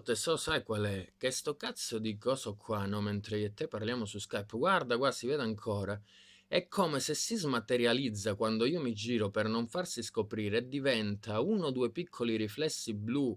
Cazzo tesoro, sai qual è? Che sto cazzo di coso qua, no? Mentre io e te parliamo su Skype, guarda qua, si vede ancora. È come se si smaterializza quando io mi giro per non farsi scoprire e diventa uno o due piccoli riflessi blu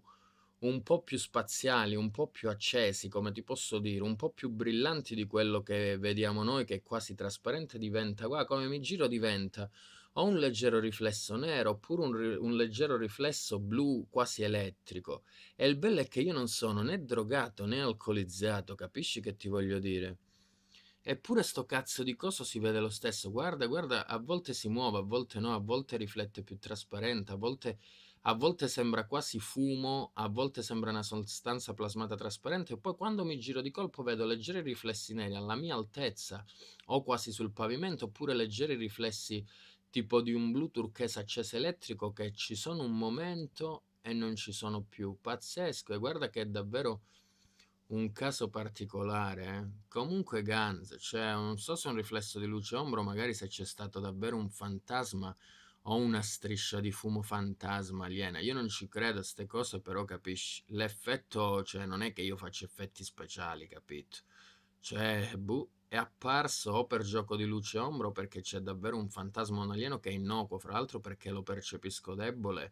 un po' più spaziali, un po' più accesi, come ti posso dire, un po' più brillanti di quello che vediamo noi, che è quasi trasparente, diventa, guarda come mi giro diventa o un leggero riflesso nero oppure un, un, leggero riflesso blu quasi elettrico. E il bello è che io non sono né drogato né alcolizzato, capisci che ti voglio dire? Eppure sto cazzo di coso si vede lo stesso, guarda, guarda, a volte si muove, a volte no, a volte riflette più trasparente, a volte, a volte sembra quasi fumo, a volte sembra una sostanza plasmata trasparente e poi quando mi giro di colpo vedo leggeri riflessi neri alla mia altezza o quasi sul pavimento oppure leggeri riflessi tipo di un blu turchese acceso elettrico che ci sono un momento e non ci sono più. Pazzesco, e guarda che è davvero un caso particolare. Eh. Comunque Gans cioè non so se è un riflesso di luce ombra, magari se c'è stato davvero un fantasma o una striscia di fumo fantasma aliena. Io non ci credo a queste cose, però capisci, l'effetto, cioè non è che io faccio effetti speciali, capito? Cioè, boh, è apparso o per gioco di luce ombra perché c'è davvero un fantasma un alieno che è innocuo, fra l'altro perché lo percepisco debole,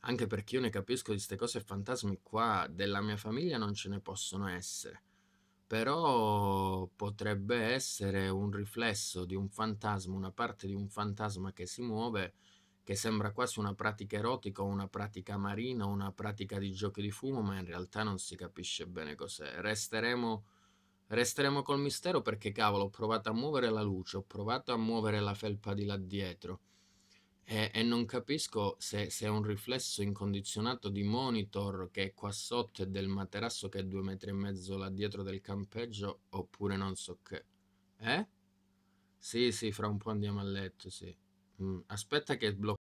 anche perché io ne capisco di queste cose fantasmi qua, della mia famiglia non ce ne possono essere. Però potrebbe essere un riflesso di un fantasma, una parte di un fantasma che si muove, che sembra quasi una pratica erotica o una pratica marina o una pratica di giochi di fumo, ma in realtà non si capisce bene cos'è. Resteremo Resteremo col mistero perché cavolo, ho provato a muovere la luce, ho provato a muovere la felpa di là dietro e, e non capisco se, se, è un riflesso incondizionato di monitor che è qua sotto e del materasso che è due metri e mezzo là dietro del campeggio oppure non so che. Eh? Sì, sì, fra un po' andiamo a letto, sì. Mm. Aspetta che sblocco.